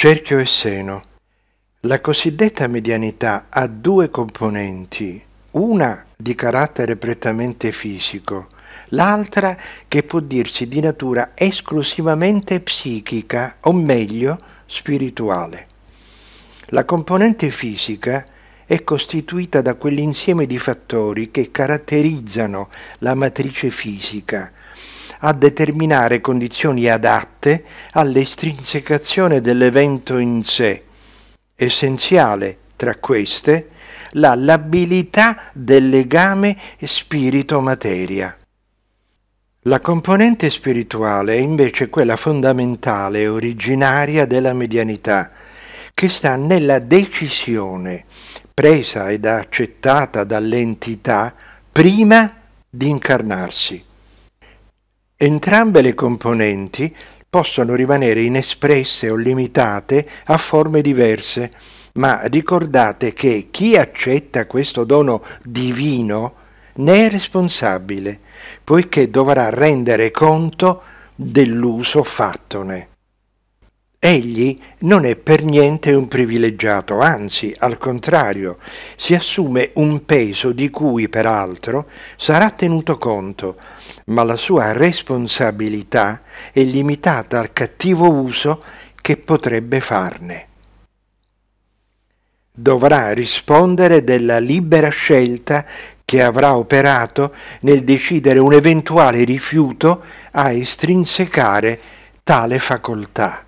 cerchio e seno. La cosiddetta medianità ha due componenti, una di carattere prettamente fisico, l'altra che può dirsi di natura esclusivamente psichica, o meglio, spirituale. La componente fisica è costituita da quell'insieme di fattori che caratterizzano la matrice fisica, a determinare condizioni adatte all'estrinsecazione dell'evento in sé. Essenziale tra queste la labilità del legame spirito-materia. La componente spirituale è invece quella fondamentale e originaria della medianità, che sta nella decisione presa ed accettata dall'entità prima di incarnarsi. Entrambe le componenti possono rimanere inespresse o limitate a forme diverse, ma ricordate che chi accetta questo dono divino ne è responsabile, poiché dovrà rendere conto dell'uso fattone. Egli non è per niente un privilegiato, anzi, al contrario, si assume un peso di cui, peraltro, sarà tenuto conto, ma la sua responsabilità è limitata al cattivo uso che potrebbe farne. Dovrà rispondere della libera scelta che avrà operato nel decidere un eventuale rifiuto a estrinsecare tale facoltà.